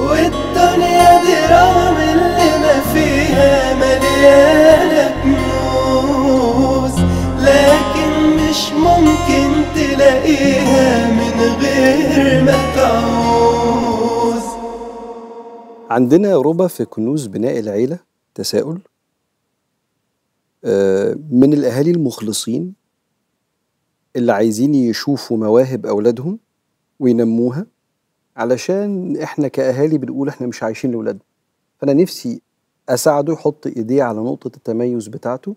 والدنيا دي رغم اللي ما فيها مليانة كنوز لكن مش ممكن تلاقيها من غير ما تعوز عندنا ربا في كنوز بناء العيلة تساؤل آه، من الأهالي المخلصين اللي عايزين يشوفوا مواهب أولادهم وينموها علشان احنا كاهالي بنقول احنا مش عايشين لاولادنا فانا نفسي اساعده يحط ايديه على نقطه التميز بتاعته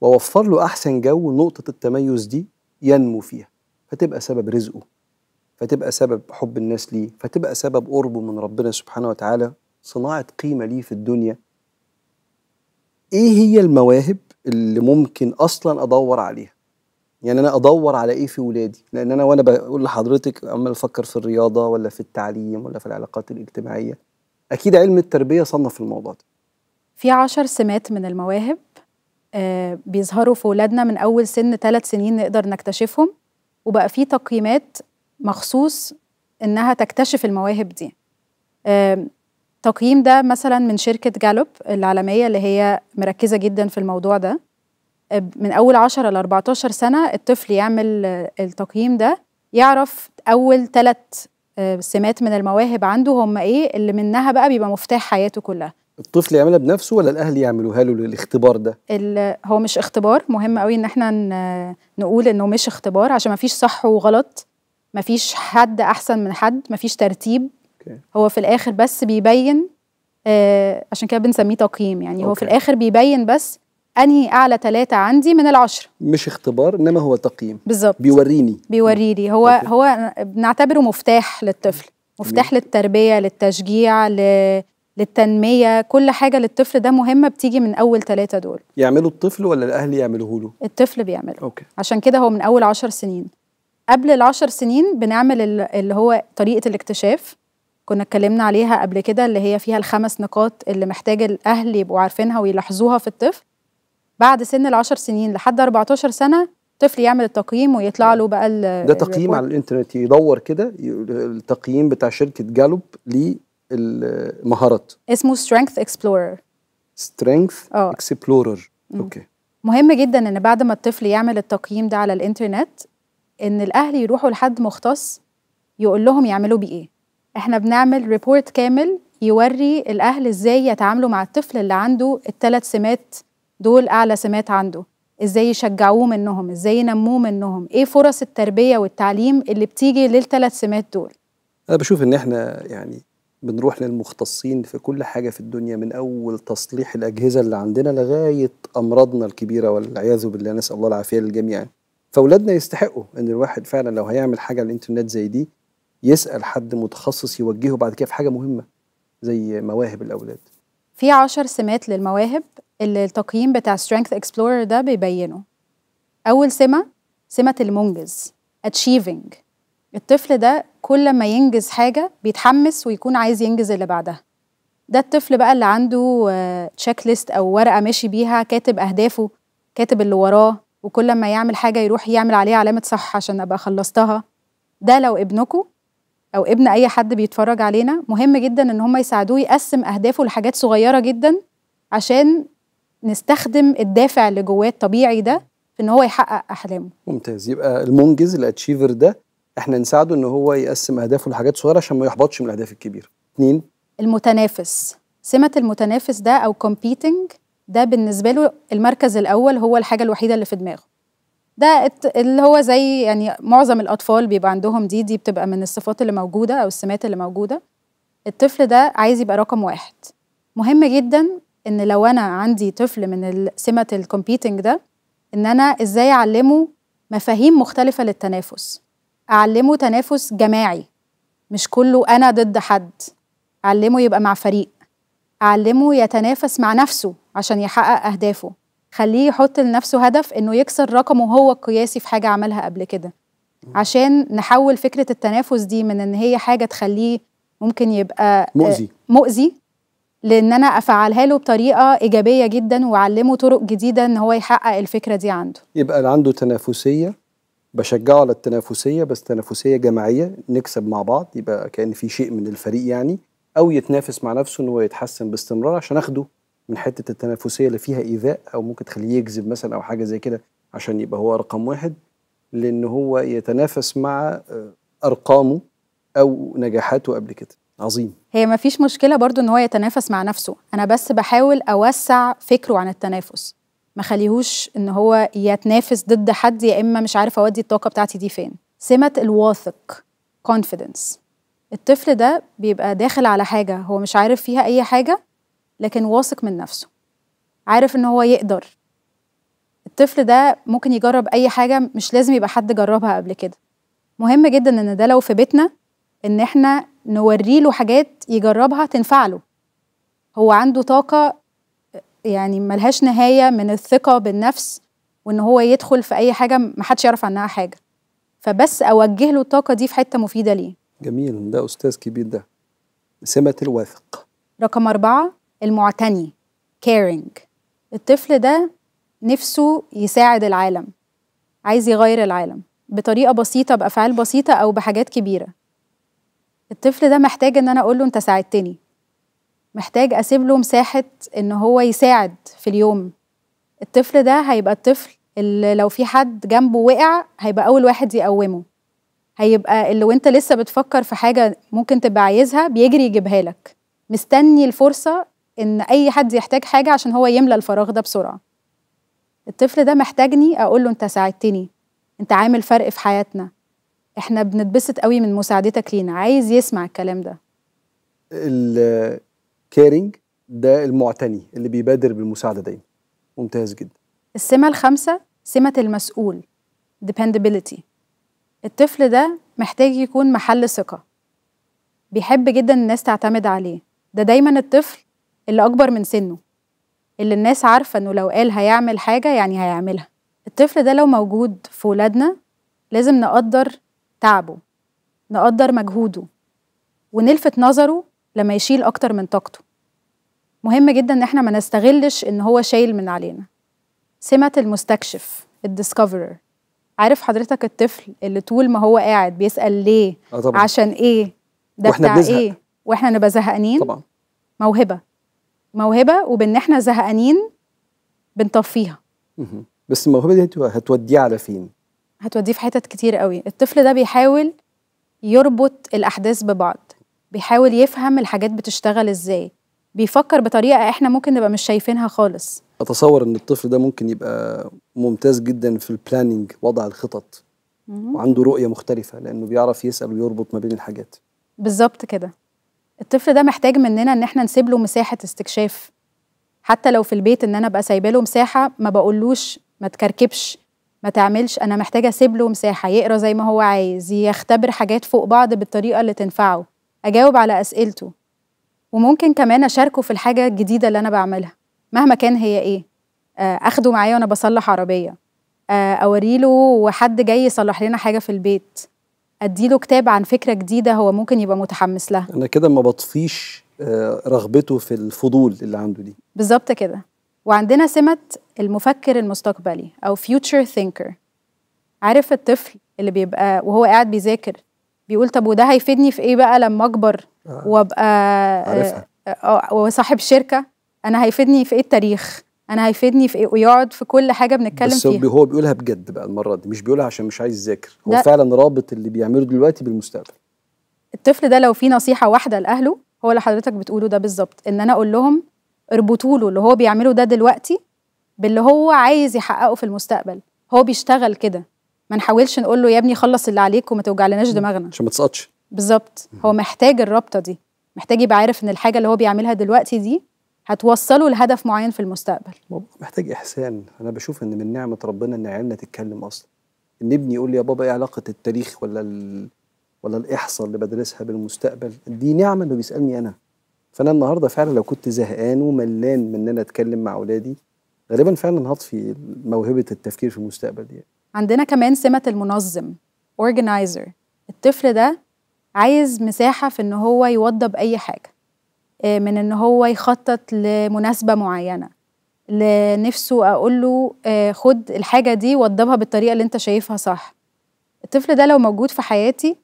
واوفر له احسن جو نقطه التميز دي ينمو فيها فتبقى سبب رزقه فتبقى سبب حب الناس ليه فتبقى سبب قربه من ربنا سبحانه وتعالى صناعه قيمه ليه في الدنيا ايه هي المواهب اللي ممكن اصلا ادور عليها يعني انا ادور على ايه في ولادي لان انا وانا بقول لحضرتك عمال افكر في الرياضه ولا في التعليم ولا في العلاقات الاجتماعيه اكيد علم التربيه صنف الموضوع ده في عشر سمات من المواهب آه بيظهروا في ولادنا من اول سن ثلاث سنين نقدر نكتشفهم وبقى في تقييمات مخصوص انها تكتشف المواهب دي آه التقييم ده مثلا من شركة جالوب العالمية اللي هي مركزة جدا في الموضوع ده من اول 10 ل 14 سنه الطفل يعمل آه، التقييم ده يعرف اول ثلاث آه، سمات من المواهب عنده هم ايه اللي منها بقى بيبقى مفتاح حياته كلها الطفل يعملها بنفسه ولا الاهل يعملوها له الاختبار ده هو مش اختبار مهم قوي ان احنا نقول انه مش اختبار عشان ما فيش صح وغلط ما فيش حد احسن من حد ما فيش ترتيب okay. هو في الاخر بس بيبين آه عشان كده بنسميه تقييم يعني okay. هو في الاخر بيبين بس انهي اعلى ثلاثه عندي من العشره مش اختبار انما هو تقييم بالظبط بيوريني بيوريني هو مم. هو بنعتبره مفتاح للطفل مفتاح مم. للتربيه للتشجيع ل... للتنميه كل حاجه للطفل ده مهمه بتيجي من اول ثلاثه دول يعملوا الطفل ولا الاهل يعملوه له الطفل بيعمله أوكي. عشان كده هو من اول عشر سنين قبل العشر سنين بنعمل اللي هو طريقه الاكتشاف كنا اتكلمنا عليها قبل كده اللي هي فيها الخمس نقاط اللي محتاج الاهل يبقوا عارفينها ويلاحظوها في الطفل بعد سن العشر سنين لحد 14 سنه طفل يعمل التقييم ويطلع له بقى ال ده تقييم على الانترنت يدور كده التقييم بتاع شركه جالوب للمهارات اسمه سترينث اكسبلورر سترينث اكسبلورر اوكي مهم جدا ان بعد ما الطفل يعمل التقييم ده على الانترنت ان الاهل يروحوا لحد مختص يقول لهم يعملوا بيه ايه احنا بنعمل ريبورت كامل يوري الاهل ازاي يتعاملوا مع الطفل اللي عنده الثلاث سمات دول اعلى سمات عنده ازاي يشجعوه منهم ازاي ينموه منهم ايه فرص التربيه والتعليم اللي بتيجي للثلاث سمات دول انا بشوف ان احنا يعني بنروح للمختصين في كل حاجه في الدنيا من اول تصليح الاجهزه اللي عندنا لغايه امراضنا الكبيره والعياذ بالله نسال الله العافيه للجميع فاولادنا يستحقوا ان الواحد فعلا لو هيعمل حاجه على الانترنت زي دي يسال حد متخصص يوجهه بعد كده في حاجه مهمه زي مواهب الاولاد في عشر سمات للمواهب اللي التقييم بتاع سترينث اكسبلورر ده بيبينه اول سمه سمه المنجز achieving الطفل ده كل ما ينجز حاجه بيتحمس ويكون عايز ينجز اللي بعدها ده الطفل بقى اللي عنده تشيك آه، ليست او ورقه ماشي بيها كاتب اهدافه كاتب اللي وراه وكل ما يعمل حاجه يروح يعمل عليها علامه صح عشان ابقى خلصتها ده لو ابنكم او ابن اي حد بيتفرج علينا مهم جدا ان هم يساعدوه يقسم اهدافه لحاجات صغيره جدا عشان نستخدم الدافع اللي جواه الطبيعي ده في ان هو يحقق احلامه ممتاز يبقى المنجز الاتشيفر ده احنا نساعده ان هو يقسم اهدافه لحاجات صغيره عشان ما يحبطش من الاهداف الكبيره اتنين المتنافس سمه المتنافس ده او كومبيتنج ده بالنسبه له المركز الاول هو الحاجه الوحيده اللي في دماغه ده اللي هو زي يعني معظم الاطفال بيبقى عندهم دي دي بتبقى من الصفات اللي موجوده او السمات اللي موجوده الطفل ده عايز يبقى رقم واحد مهم جدا ان لو انا عندي طفل من سمه الكومبيتنج ده ان انا ازاي اعلمه مفاهيم مختلفه للتنافس اعلمه تنافس جماعي مش كله انا ضد حد اعلمه يبقى مع فريق اعلمه يتنافس مع نفسه عشان يحقق اهدافه خليه يحط لنفسه هدف انه يكسر رقمه هو القياسي في حاجه عملها قبل كده عشان نحول فكره التنافس دي من ان هي حاجه تخليه ممكن يبقى آه، مؤذي مؤذي لان انا افعلها له بطريقه ايجابيه جدا واعلمه طرق جديده ان هو يحقق الفكره دي عنده يبقى عنده تنافسيه بشجعه على التنافسيه بس تنافسيه جماعيه نكسب مع بعض يبقى كان في شيء من الفريق يعني او يتنافس مع نفسه ان هو يتحسن باستمرار عشان اخده من حته التنافسيه اللي فيها ايذاء او ممكن تخليه يكذب مثلا او حاجه زي كده عشان يبقى هو رقم واحد لان هو يتنافس مع آه، ارقامه او نجاحاته قبل كده عظيم هي ما فيش مشكله برضو ان هو يتنافس مع نفسه انا بس بحاول اوسع فكره عن التنافس ما خليهوش ان هو يتنافس ضد حد يا اما مش عارف اودي الطاقه بتاعتي دي فين سمه الواثق كونفيدنس الطفل ده بيبقى داخل على حاجه هو مش عارف فيها اي حاجه لكن واثق من نفسه عارف ان هو يقدر الطفل ده ممكن يجرب اي حاجه مش لازم يبقى حد جربها قبل كده مهم جدا ان ده لو في بيتنا ان احنا نوري له حاجات يجربها تنفع له هو عنده طاقة يعني ملهاش نهاية من الثقة بالنفس وإن هو يدخل في أي حاجة محدش يعرف عنها حاجة فبس أوجه له الطاقة دي في حتة مفيدة ليه جميل ده أستاذ كبير ده سمة الواثق رقم أربعة المعتني كيرينج الطفل ده نفسه يساعد العالم عايز يغير العالم بطريقة بسيطة بأفعال بسيطة أو بحاجات كبيرة الطفل ده محتاج ان انا اقول له انت ساعدتني محتاج اسيب له مساحه ان هو يساعد في اليوم الطفل ده هيبقى الطفل اللي لو في حد جنبه وقع هيبقى اول واحد يقومه هيبقى اللي وانت لسه بتفكر في حاجه ممكن تبقى عايزها بيجري يجيبها لك مستني الفرصه ان اي حد يحتاج حاجه عشان هو يملى الفراغ ده بسرعه الطفل ده محتاجني اقول له انت ساعدتني انت عامل فرق في حياتنا احنا بنتبسط قوي من مساعدتك لينا عايز يسمع الكلام ده الكيرنج ده المعتني اللي بيبادر بالمساعده دايما ممتاز جدا السمه الخامسه سمه المسؤول dependability الطفل ده محتاج يكون محل ثقه بيحب جدا الناس تعتمد عليه ده دايما الطفل اللي اكبر من سنه اللي الناس عارفه انه لو قال هيعمل حاجه يعني هيعملها الطفل ده لو موجود في ولادنا لازم نقدر تعبه نقدر مجهوده ونلفت نظره لما يشيل أكتر من طاقته مهم جدا إن إحنا ما نستغلش إن هو شايل من علينا سمة المستكشف الديسكفرر عارف حضرتك الطفل اللي طول ما هو قاعد بيسأل ليه آه طبعًا. عشان إيه ده بتاع بنزهق. إيه وإحنا نبقى زهقانين طبعا موهبة موهبة وبإن إحنا زهقانين بنطفيها بس الموهبة دي هتوديه على فين؟ هتوديه في حتت كتير قوي الطفل ده بيحاول يربط الأحداث ببعض بيحاول يفهم الحاجات بتشتغل إزاي بيفكر بطريقة إحنا ممكن نبقى مش شايفينها خالص أتصور إن الطفل ده ممكن يبقى ممتاز جدا في البلاننج وضع الخطط وعنده رؤية مختلفة لأنه بيعرف يسأل ويربط ما بين الحاجات بالظبط كده الطفل ده محتاج مننا إن إحنا نسيب له مساحة استكشاف حتى لو في البيت إن أنا أبقى سايبه له مساحة ما بقولوش ما تكركبش ما تعملش انا محتاجه اسيب له مساحه يقرا زي ما هو عايز يختبر حاجات فوق بعض بالطريقه اللي تنفعه اجاوب على اسئلته وممكن كمان اشاركه في الحاجه الجديده اللي انا بعملها مهما كان هي ايه آه، اخده معايا وانا بصلح عربيه آه، اوريله وحد جاي يصلح لنا حاجه في البيت اديله كتاب عن فكره جديده هو ممكن يبقى متحمس لها انا كده ما بطفيش آه، رغبته في الفضول اللي عنده دي بالظبط كده وعندنا سمة المفكر المستقبلي أو future thinker عارف الطفل اللي بيبقى وهو قاعد بيذاكر بيقول طب وده هيفيدني في ايه بقى لما اكبر آه، وابقى عارفها. آه، آه، وصاحب شركه انا هيفيدني في ايه التاريخ انا هيفيدني في ايه ويقعد في كل حاجه بنتكلم بس فيها بس هو بيقولها بجد بقى المره دي مش بيقولها عشان مش عايز يذاكر هو فعلا رابط اللي بيعمله دلوقتي بالمستقبل الطفل ده لو في نصيحه واحده لاهله هو اللي حضرتك بتقوله ده بالظبط ان انا اقول لهم اربطوا له اللي هو بيعمله ده دلوقتي باللي هو عايز يحققه في المستقبل هو بيشتغل كده ما نحاولش نقول له يا ابني خلص اللي عليك وما توجعلناش دماغنا عشان ما تسقطش بالظبط هو محتاج الرابطه دي محتاج يبقى عارف ان الحاجه اللي هو بيعملها دلوقتي دي هتوصله لهدف معين في المستقبل محتاج احسان انا بشوف ان من نعمه ربنا ان عيالنا تتكلم اصلا ان ابني يقول لي يا بابا ايه علاقه التاريخ ولا ال... ولا الاحصاء اللي بدرسها بالمستقبل دي نعمه انه بيسالني انا فانا النهارده فعلا لو كنت زهقان وملان من ان انا اتكلم مع اولادي غالبا فعلا هطفي موهبه التفكير في المستقبل دي يعني. عندنا كمان سمه المنظم اورجنايزر الطفل ده عايز مساحه في ان هو يوضب اي حاجه آه، من ان هو يخطط لمناسبه معينه لنفسه اقول له آه، خد الحاجه دي وضبها بالطريقه اللي انت شايفها صح الطفل ده لو موجود في حياتي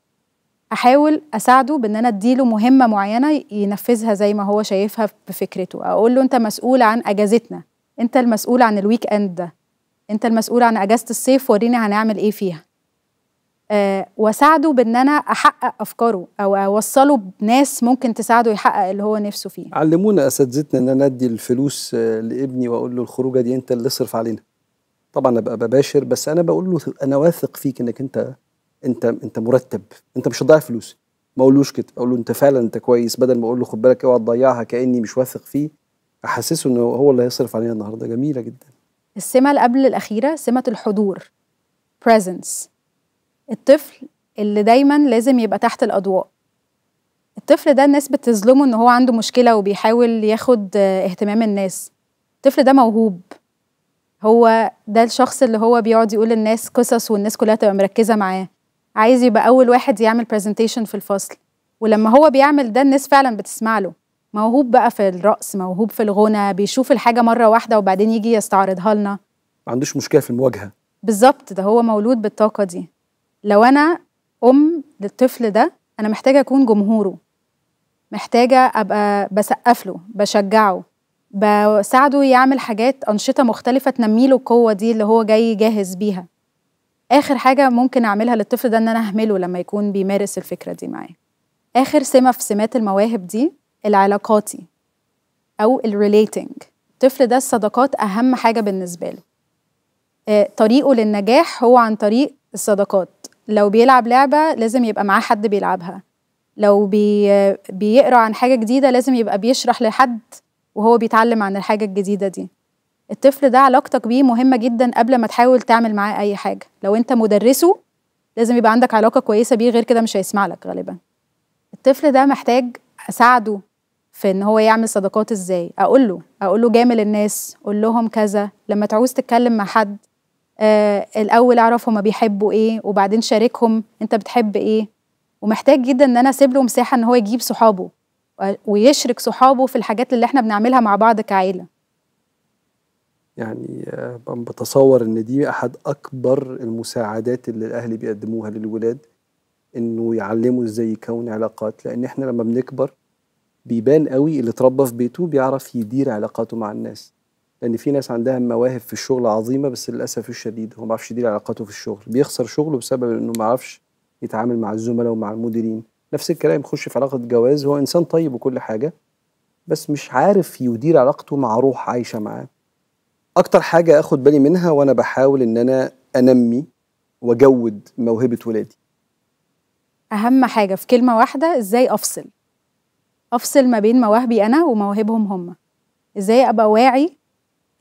احاول اساعده بان انا اديله مهمه معينه ينفذها زي ما هو شايفها بفكرته اقول له انت مسؤول عن اجازتنا انت المسؤول عن الويك اند ده انت المسؤول عن اجازه الصيف وريني هنعمل ايه فيها أه واساعده بان انا احقق افكاره او اوصله بناس ممكن تساعده يحقق اللي هو نفسه فيه علمونا اساتذتنا ان انا ادي الفلوس آه، لابني واقول له الخروجه دي انت اللي اصرف علينا طبعا ابقى بباشر بس انا بقول له انا واثق فيك انك انت انت انت مرتب انت مش هتضيع فلوس ما اقولوش كده اقول له انت فعلا انت كويس بدل ما اقول له خد بالك اوعى تضيعها كاني مش واثق فيه احسسه انه هو اللي هيصرف علينا النهارده جميله جدا السمه اللي قبل الاخيره سمه الحضور presence الطفل اللي دايما لازم يبقى تحت الاضواء الطفل ده الناس بتظلمه ان هو عنده مشكله وبيحاول ياخد اهتمام الناس الطفل ده موهوب هو ده الشخص اللي هو بيقعد يقول للناس قصص والناس كلها تبقى مركزه معاه عايز يبقى اول واحد يعمل برزنتيشن في الفصل ولما هو بيعمل ده الناس فعلا بتسمع له موهوب بقى في الرقص موهوب في الغنى بيشوف الحاجه مره واحده وبعدين يجي يستعرضها لنا ما عندوش مشكله في المواجهه بالظبط ده هو مولود بالطاقه دي لو انا ام للطفل ده انا محتاجه اكون جمهوره محتاجه ابقى بسقف له بشجعه بساعده يعمل حاجات انشطه مختلفه تنمي له القوه دي اللي هو جاي جاهز بيها اخر حاجه ممكن اعملها للطفل ده ان انا اهمله لما يكون بيمارس الفكره دي معايا اخر سمه في سمات المواهب دي العلاقاتي او الريليتنج الطفل ده الصداقات اهم حاجه بالنسبه له آه، طريقه للنجاح هو عن طريق الصداقات لو بيلعب لعبه لازم يبقى معاه حد بيلعبها لو بي بيقرا عن حاجه جديده لازم يبقى بيشرح لحد وهو بيتعلم عن الحاجه الجديده دي الطفل ده علاقتك بيه مهمه جدا قبل ما تحاول تعمل معاه اي حاجه لو انت مدرسه لازم يبقى عندك علاقه كويسه بيه غير كده مش هيسمع لك غالبا الطفل ده محتاج اساعده في ان هو يعمل صداقات ازاي اقول له اقول له جامل الناس قول لهم كذا لما تعوز تتكلم مع حد آه الاول اعرف هما بيحبوا ايه وبعدين شاركهم انت بتحب ايه ومحتاج جدا ان انا اسيب له مساحه ان هو يجيب صحابه ويشرك صحابه في الحاجات اللي احنا بنعملها مع بعض كعيله يعني آه، بتصور ان دي احد اكبر المساعدات اللي الاهل بيقدموها للولاد انه يعلموا ازاي يكون علاقات لان احنا لما بنكبر بيبان قوي اللي اتربى في بيته بيعرف يدير علاقاته مع الناس لان في ناس عندها مواهب في الشغل عظيمه بس للاسف الشديد هو ما بيعرفش يدير علاقاته في الشغل بيخسر شغله بسبب انه ما عرفش يتعامل مع الزملاء ومع المديرين نفس الكلام يخش في علاقه جواز هو انسان طيب وكل حاجه بس مش عارف يدير علاقته مع روح عايشه معاه اكتر حاجه اخد بالي منها وانا بحاول ان انا انمي واجود موهبه ولادي اهم حاجه في كلمه واحده ازاي افصل افصل ما بين مواهبي انا ومواهبهم هم ازاي ابقى واعي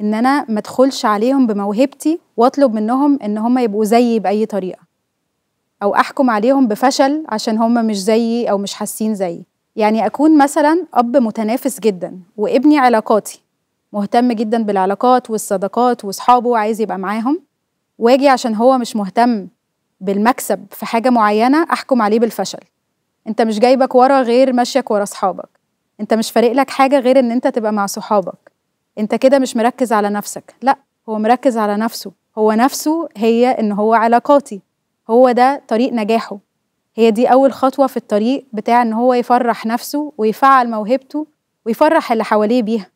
ان انا ما ادخلش عليهم بموهبتي واطلب منهم ان هم يبقوا زيي باي طريقه او احكم عليهم بفشل عشان هم مش زيي او مش حاسين زيي يعني اكون مثلا اب متنافس جدا وابني علاقاتي مهتم جدا بالعلاقات والصداقات واصحابه وعايز يبقى معاهم واجي عشان هو مش مهتم بالمكسب في حاجه معينه احكم عليه بالفشل انت مش جايبك ورا غير ماشيك ورا اصحابك انت مش فارق لك حاجه غير ان انت تبقى مع صحابك انت كده مش مركز على نفسك لا هو مركز على نفسه هو نفسه هي ان هو علاقاتي هو ده طريق نجاحه هي دي اول خطوه في الطريق بتاع ان هو يفرح نفسه ويفعل موهبته ويفرح اللي حواليه بيها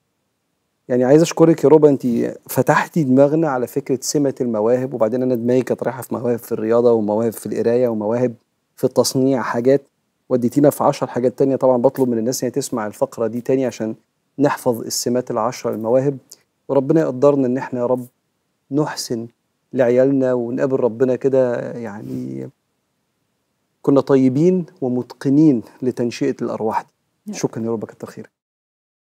يعني عايز اشكرك يا روبا انت فتحتي دماغنا على فكره سمه المواهب وبعدين انا دماغي كانت رايحه في مواهب في الرياضه ومواهب في القرايه ومواهب في التصنيع حاجات وديتينا في 10 حاجات تانية طبعا بطلب من الناس هي تسمع الفقره دي تاني عشان نحفظ السمات العشرة المواهب وربنا يقدرنا ان احنا يا رب نحسن لعيالنا ونقابل ربنا كده يعني كنا طيبين ومتقنين لتنشئه الارواح دي شكرا يا رب كتر خيرك